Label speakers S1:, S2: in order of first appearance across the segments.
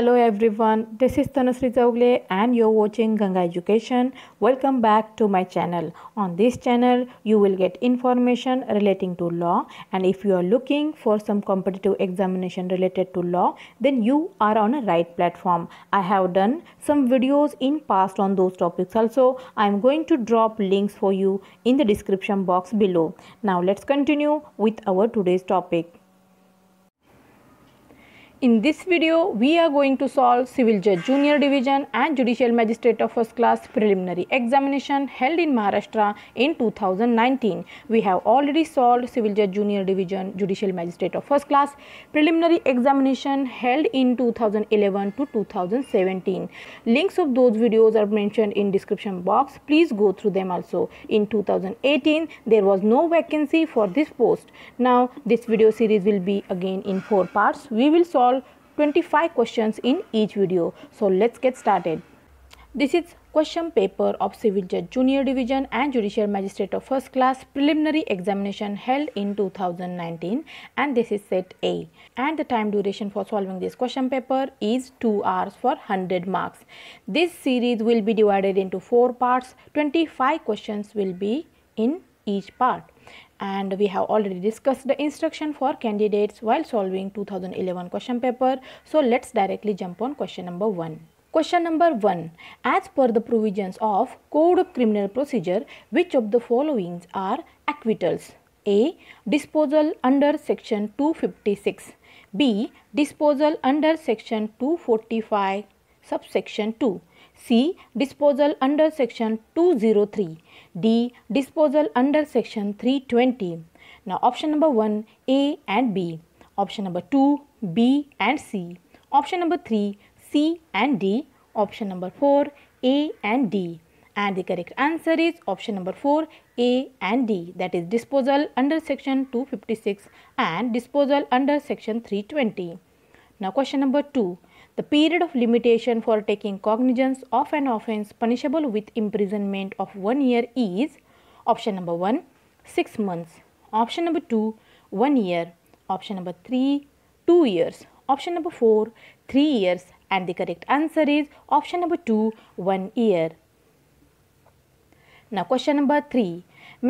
S1: Hello everyone, this is Tanusri Zaugle and you're watching Ganga Education. Welcome back to my channel. On this channel, you will get information relating to law and if you are looking for some competitive examination related to law, then you are on a right platform. I have done some videos in past on those topics also. I am going to drop links for you in the description box below. Now let's continue with our today's topic. In this video, we are going to solve Civil Judge Junior Division and Judicial Magistrate of First Class Preliminary Examination held in Maharashtra in 2019. We have already solved Civil Judge Junior Division, Judicial Magistrate of First Class Preliminary Examination held in 2011 to 2017. Links of those videos are mentioned in description box. Please go through them also. In 2018, there was no vacancy for this post. Now, this video series will be again in four parts. We will solve 25 questions in each video. So let's get started. This is question paper of Civil Judge Junior Division and Judicial Magistrate of First Class preliminary examination held in 2019 and this is set A. And the time duration for solving this question paper is 2 hours for 100 marks. This series will be divided into 4 parts. 25 questions will be in each part and we have already discussed the instruction for candidates while solving 2011 question paper. So let's directly jump on question number 1. Question number 1. As per the provisions of Code of Criminal Procedure, which of the followings are acquittals? A. Disposal under section 256. B. Disposal under section 245 subsection 2 C. Disposal under section 203. D. Disposal under section 320. Now option number 1 A and B. Option number 2 B and C. Option number 3 C and D. Option number 4 A and D. And the correct answer is option number 4 A and D that is disposal under section 256 and disposal under section 320. Now question number 2. The period of limitation for taking cognizance of an offence punishable with imprisonment of one year is option number 1 6 months, option number 2 1 year, option number 3 2 years, option number 4 3 years and the correct answer is option number 2 1 year. Now question number 3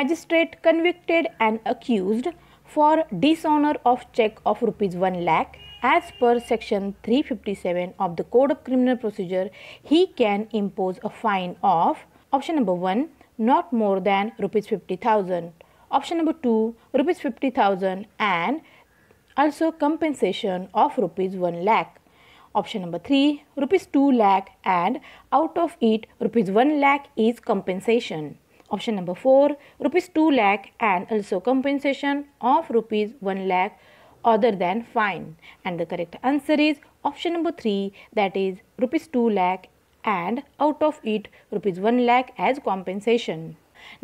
S1: magistrate convicted and accused for dishonor of check of rupees 1 lakh as per section 357 of the Code of Criminal Procedure, he can impose a fine of option number 1 not more than rupees 50000, option number 2 rupees 50000 and also compensation of rupees 1 lakh. Option number 3 rupees 2 lakh and out of it rupees 1 lakh is compensation. Option number 4 rupees 2 lakh and also compensation of rupees 1 lakh other than fine and the correct answer is option number 3 that is rupees 2 lakh and out of it rupees 1 lakh as compensation.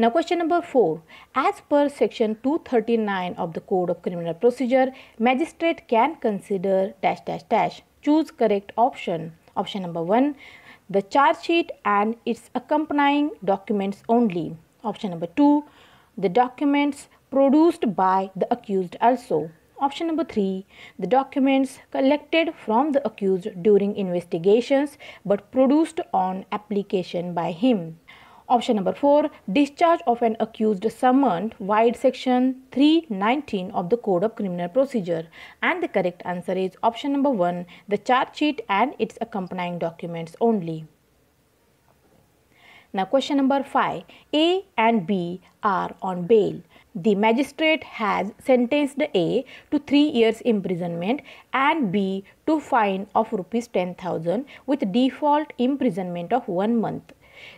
S1: Now question number 4. As per section 239 of the Code of Criminal Procedure, magistrate can consider dash dash dash. Choose correct option. Option number 1. The charge sheet and its accompanying documents only. Option number 2. The documents produced by the accused also. Option number 3. The documents collected from the accused during investigations but produced on application by him. Option number 4. Discharge of an accused summoned wide section 319 of the Code of Criminal Procedure. And the correct answer is option number 1. The charge sheet and its accompanying documents only. Now question number 5. A and B are on bail. The magistrate has sentenced A to 3 years imprisonment and B to fine of rupees 10,000 with default imprisonment of 1 month.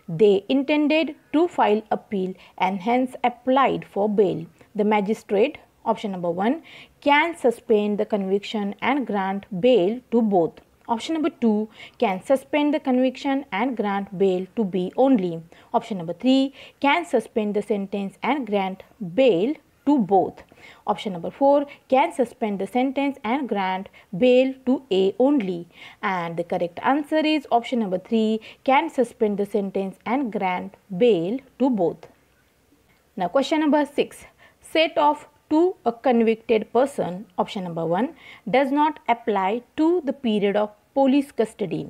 S1: They intended to file appeal and hence applied for bail. The magistrate, option number 1, can suspend the conviction and grant bail to both. Option number 2 can suspend the conviction and grant bail to B only. Option number 3 can suspend the sentence and grant bail to both. Option number 4 can suspend the sentence and grant bail to A only. And the correct answer is option number 3 can suspend the sentence and grant bail to both. Now question number 6 set of to a convicted person, option number 1, does not apply to the period of police custody.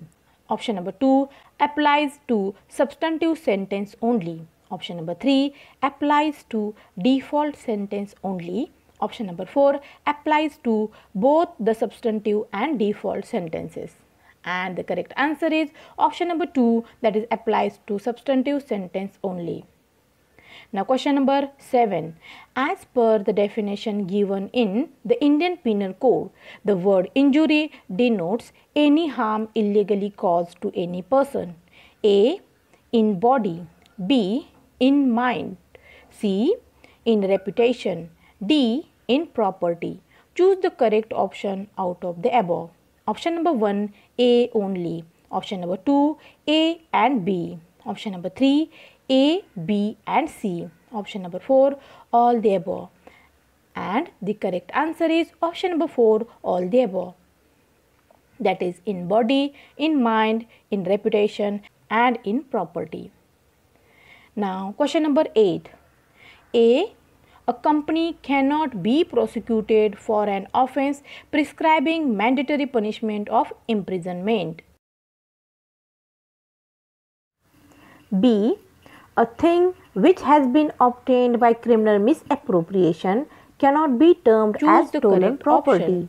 S1: Option number 2, applies to substantive sentence only. Option number 3, applies to default sentence only. Option number 4, applies to both the substantive and default sentences and the correct answer is option number 2 that is applies to substantive sentence only. Now question number 7. As per the definition given in the Indian Penal Code, the word injury denotes any harm illegally caused to any person. A. In body. B. In mind. C. In reputation. D. In property. Choose the correct option out of the above. Option number 1. A only. Option number 2. A and B. Option number 3. A, B and C. Option number 4, all the above. And the correct answer is option number 4, all the above. That is in body, in mind, in reputation and in property. Now question number 8. A. A company cannot be prosecuted for an offence prescribing mandatory punishment of imprisonment. B. A thing which has been obtained by criminal misappropriation cannot be termed Choose as stolen property. Option.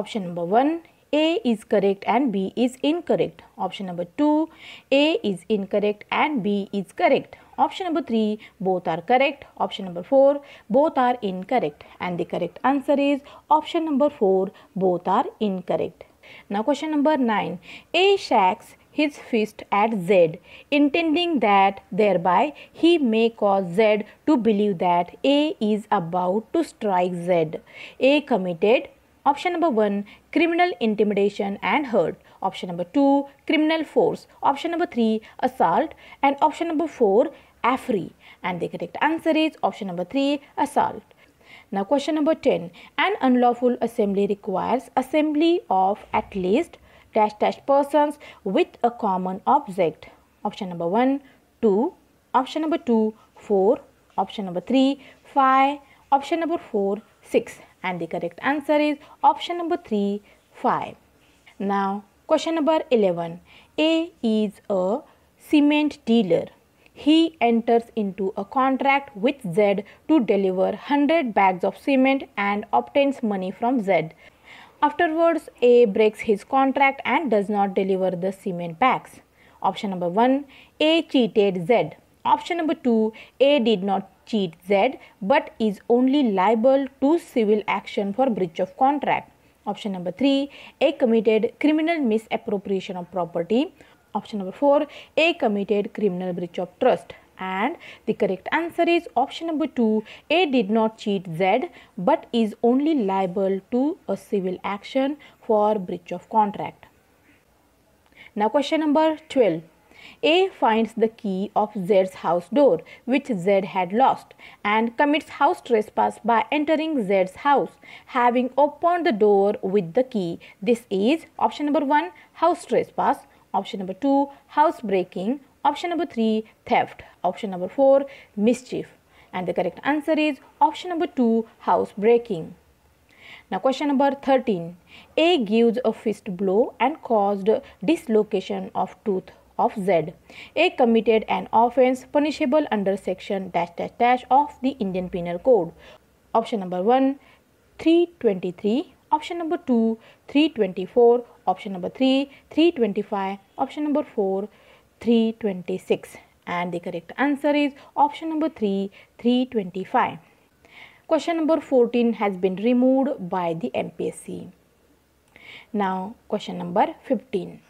S1: option number 1 A is correct and B is incorrect. Option number 2 A is incorrect and B is correct. Option number 3 both are correct. Option number 4 both are incorrect and the correct answer is option number 4 both are incorrect. Now question number 9 A shacks his fist at Z, intending that thereby he may cause Z to believe that A is about to strike Z. A committed Option number 1 criminal intimidation and hurt. Option number 2 criminal force. Option number 3 assault and option number 4 affray. And the correct answer is option number 3 assault. Now question number 10 an unlawful assembly requires assembly of at least dash dash persons with a common object. Option number 1, 2. Option number 2, 4. Option number 3, 5. Option number 4, 6. And the correct answer is option number 3, 5. Now, question number 11. A is a cement dealer. He enters into a contract with Z to deliver 100 bags of cement and obtains money from Z. Afterwards, A breaks his contract and does not deliver the cement bags. Option number 1 A cheated Z. Option number 2 A did not cheat Z but is only liable to civil action for breach of contract. Option number 3 A committed criminal misappropriation of property. Option number 4 A committed criminal breach of trust and the correct answer is option number 2 A did not cheat Z but is only liable to a civil action for breach of contract. Now question number 12. A finds the key of Z's house door, which Z had lost, and commits house trespass by entering Z's house, having opened the door with the key. This is option number 1 house trespass, option number 2 house breaking, Option number 3 theft. Option number 4 mischief. And the correct answer is option number 2 housebreaking. Now question number 13. A gives a fist blow and caused dislocation of tooth of Z. A committed an offense punishable under section dash dash dash of the Indian Penal Code. Option number 1 323, option number 2 324, option number 3 325, option number 4 326 and the correct answer is option number 3 325. Question number 14 has been removed by the MPSC. Now question number 15.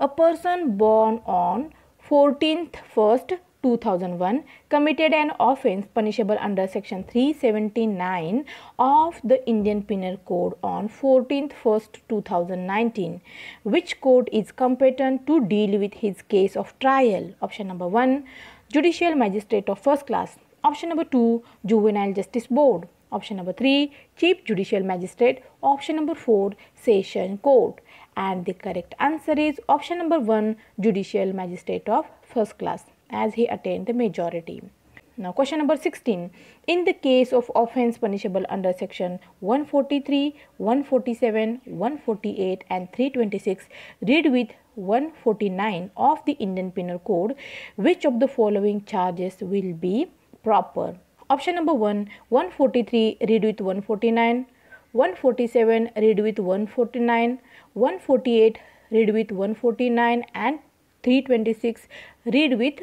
S1: A person born on 14th 1st 2001 committed an offence punishable under section 379 of the Indian Penal Code on 14th 1st 2019 which court is competent to deal with his case of trial option number 1 judicial magistrate of first class option number 2 juvenile justice board option number 3 chief judicial magistrate option number 4 session court and the correct answer is option number 1 judicial magistrate of first class as he attained the majority. Now, question number 16. In the case of offense punishable under section 143, 147, 148, and 326, read with 149 of the Indian Penal Code, which of the following charges will be proper? Option number 1 143, read with 149, 147, read with 149, 148, read with 149, and 326, read with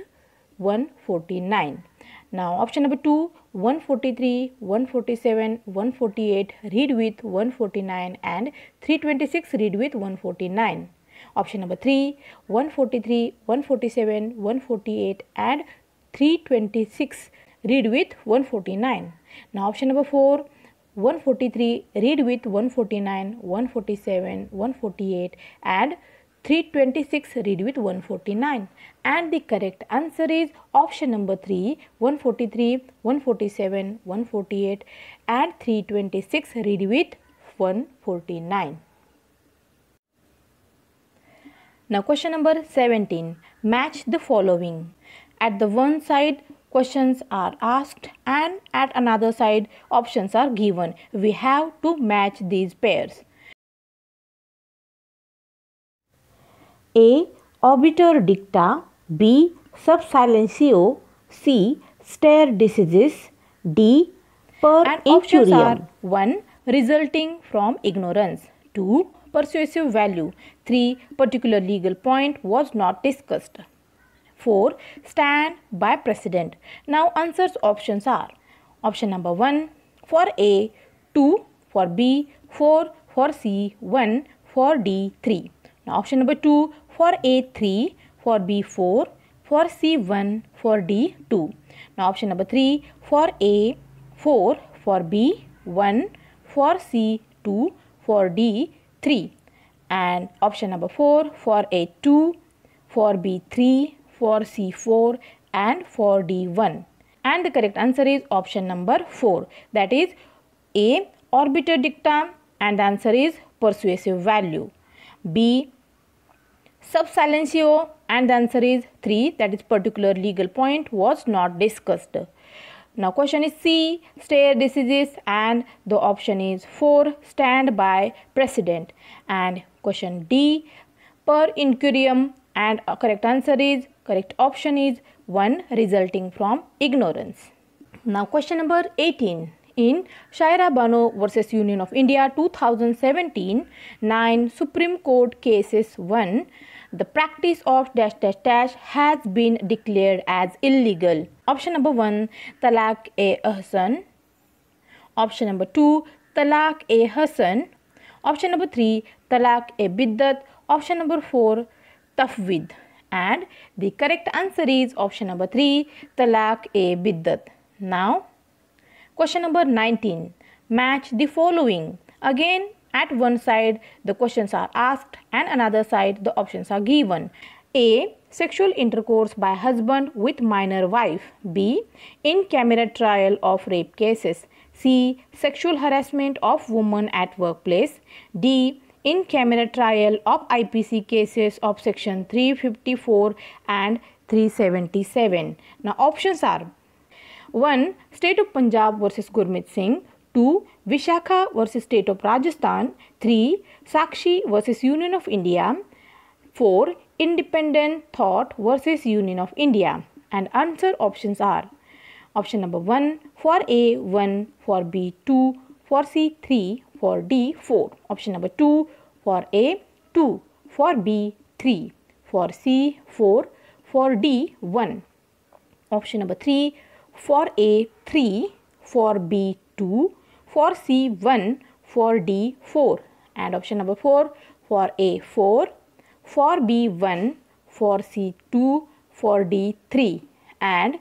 S1: 149. Now option number 2, 143, 147, 148 read with 149 and 326 read with 149. Option number 3, 143, 147, 148 and 326 read with 149. Now option number 4, 143 read with 149, 147, 148 and 326 read with 149 and the correct answer is option number 3 143 147 148 and 326 read with 149 now question number 17 match the following at the one side questions are asked and at another side options are given we have to match these pairs A. Obiter dicta B. Subsilencio C. Stare diseases D. Per and options are 1. Resulting from ignorance 2. Persuasive value 3. Particular legal point was not discussed 4. Stand by precedent Now answers options are Option number 1 for A 2 for B 4 for C 1 for D 3 now option number 2 for A3, for B4, for C1, for D2. Now option number 3 for A, 4, for B, 1, for C, 2, for D, 3. And option number 4 for A2, for B3, for C4 and for D1. And the correct answer is option number 4 that is A orbiter dictum and the answer is persuasive value. B Sub silencio and the answer is 3 that is particular legal point was not discussed. Now question is C stare decisis and the option is 4 stand by precedent and question D per incurium and correct answer is correct option is 1 resulting from ignorance. Now question number 18 in Shaira Bano versus Union of India 2017 9 Supreme Court cases 1 the practice of dash dash dash has been declared as illegal option number 1 talak a hasan option number 2 talak a hasan option number 3 talak a biddat option number 4 tafwid and the correct answer is option number 3 talak a biddat now question number 19 match the following again at one side, the questions are asked, and another side, the options are given. A. Sexual intercourse by husband with minor wife. B. In camera trial of rape cases. C. Sexual harassment of woman at workplace. D. In camera trial of IPC cases of section 354 and 377. Now options are 1. State of Punjab versus Gurmit Singh 2. Vishakha versus State of Rajasthan. 3. Sakshi versus Union of India. 4. Independent thought versus Union of India. And answer options are option number 1 for A 1 for B 2 for C 3 for D 4 option number 2 for A 2 for B 3 for C 4 for D 1 option number 3 for A 3 for B 2 for C1, for D 4 and option number 4 for A 4, for B 1, for C 2, for D 3 and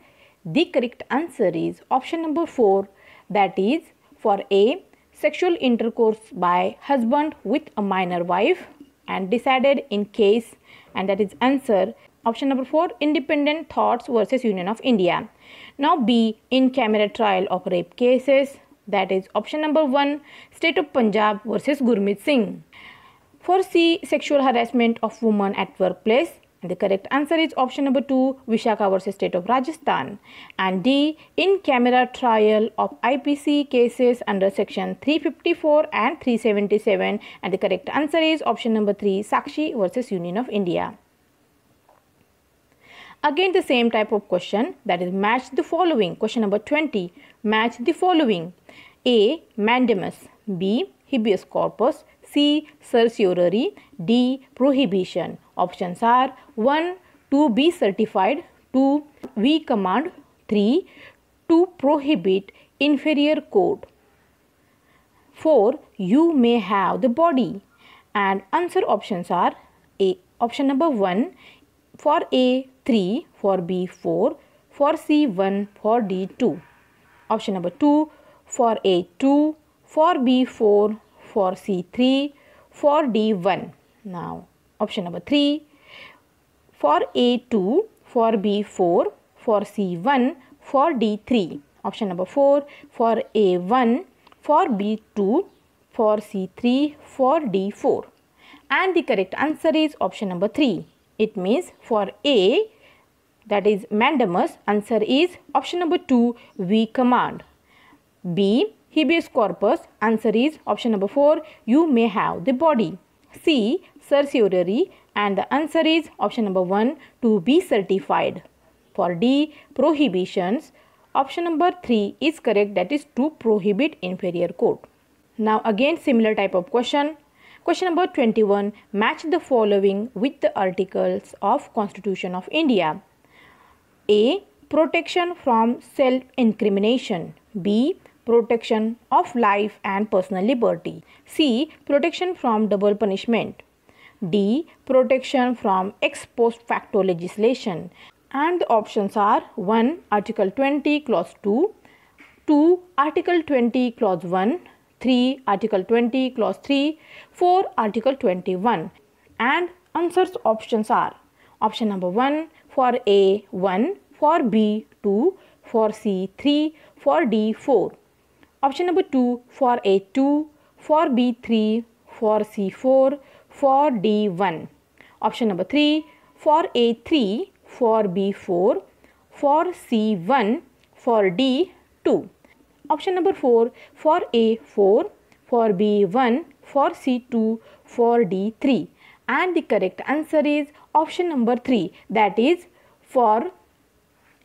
S1: the correct answer is option number 4 that is for A sexual intercourse by husband with a minor wife and decided in case and that is answer option number 4 independent thoughts versus union of india now b in camera trial of rape cases that is option number 1 State of Punjab versus Gurmeet Singh. For C sexual harassment of woman at workplace the correct answer is option number 2, Vishaka versus State of Rajasthan. And D, in camera trial of IPC cases under section 354 and 377. And the correct answer is option number 3, Sakshi versus Union of India. Again the same type of question that is match the following. Question number 20. Match the following. A. Mandamus. B. Habeas corpus. C. Certiorari. D. Prohibition. Options are 1. To be certified. 2. We command. 3. To prohibit inferior court. 4. You may have the body. And answer options are A. Option number 1. For A, 3, for B 4, for C 1, for D 2. Option number 2, for A 2, for B 4, for C 3, for D 1. Now, option number 3, for A 2, for B 4, for C 1, for D 3. Option number 4, for A 1, for B 2, for C 3, for D 4. And the correct answer is option number 3. It means for A that is mandamus answer is option number 2 we command. B habeas corpus answer is option number 4 you may have the body. C certiorari and the answer is option number 1 to be certified. For D prohibitions option number 3 is correct that is to prohibit inferior court. Now again similar type of question Question number 21. Match the following with the articles of Constitution of India. A. Protection from self-incrimination. B. Protection of life and personal liberty. C. Protection from double punishment. D. Protection from ex post facto legislation. And the options are 1. Article 20 Clause 2, 2. Article 20 Clause 1, 3, Article 20, Clause 3, 4, Article 21. And answers options are option number 1 for A 1, for B 2, for C 3, for D 4. Option number 2 for A 2, for B 3, for C 4, for D 1. Option number 3 for A 3, for B 4, for C 1, for D 2. Option number 4 for A 4, for B 1, for C 2, for D 3. And the correct answer is option number 3 that is for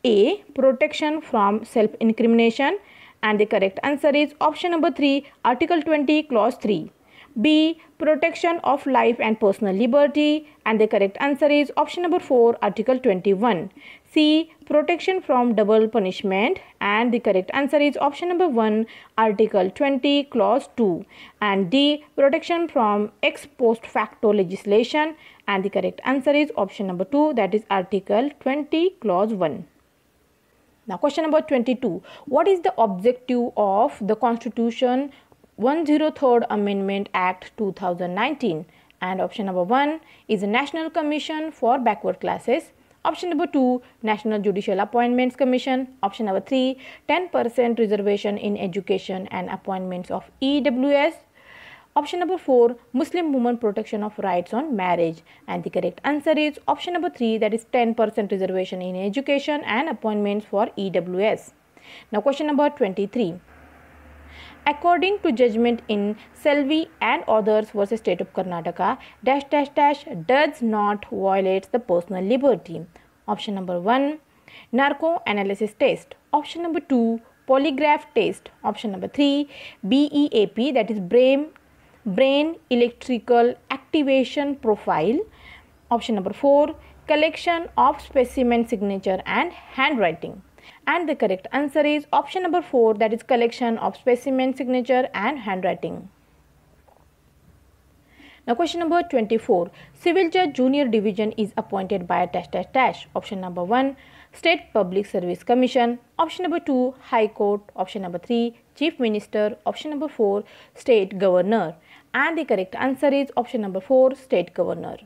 S1: A protection from self incrimination and the correct answer is option number 3 article 20 clause 3. B. Protection of life and personal liberty. And the correct answer is option number 4, Article 21. C. Protection from double punishment. And the correct answer is option number 1, Article 20, Clause 2. And D. Protection from ex post facto legislation. And the correct answer is option number 2, that is Article 20, Clause 1. Now, question number 22. What is the objective of the Constitution 103rd Amendment Act 2019 and option number 1 is the National Commission for Backward Classes option number 2 National Judicial Appointments Commission option number 3 10% reservation in education and appointments of EWS option number 4 Muslim women protection of rights on marriage and the correct answer is option number 3 that is 10% reservation in education and appointments for EWS now question number 23 according to judgment in Selvi and others versus State of Karnataka, dash dash dash does not violate the personal liberty. Option number 1 Narco analysis test. Option number 2 Polygraph test. Option number 3 BEAP that is brain brain electrical activation profile. Option number 4 collection of specimen signature and handwriting and the correct answer is option number 4 that is collection of specimen signature and handwriting. Now question number 24. Civil Judge Junior Division is appointed by dash dash dash. Option number 1. State Public Service Commission. Option number 2. High Court. Option number 3. Chief Minister. Option number 4. State Governor. And the correct answer is option number 4. State Governor.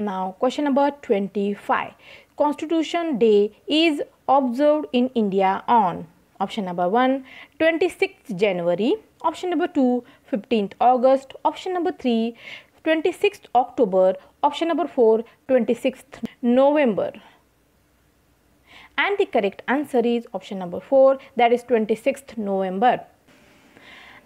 S1: Now question number 25. Constitution Day is observed in India on option number 1 26th January option number 2 15th August option number 3 26th October option number 4 26th November and the correct answer is option number 4 that is 26th November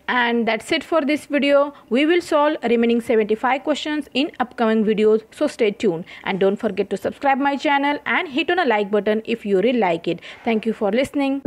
S1: and that's it for this video we will solve remaining 75 questions in upcoming videos so stay tuned and don't forget to subscribe my channel and hit on a like button if you really like it thank you for listening